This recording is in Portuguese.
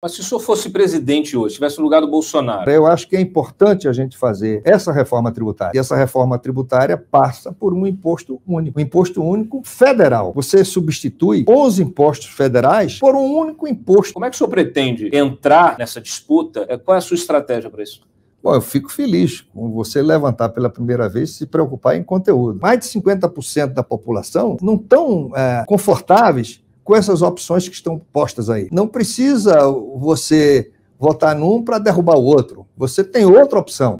Mas se o senhor fosse presidente hoje, tivesse no lugar do Bolsonaro. Eu acho que é importante a gente fazer essa reforma tributária. E essa reforma tributária passa por um imposto único. Um imposto único federal. Você substitui os impostos federais por um único imposto. Como é que o senhor pretende entrar nessa disputa? É, qual é a sua estratégia para isso? Bom, eu fico feliz com você levantar pela primeira vez e se preocupar em conteúdo. Mais de 50% da população não estão é, confortáveis com essas opções que estão postas aí. Não precisa você votar num para derrubar o outro. Você tem outra opção.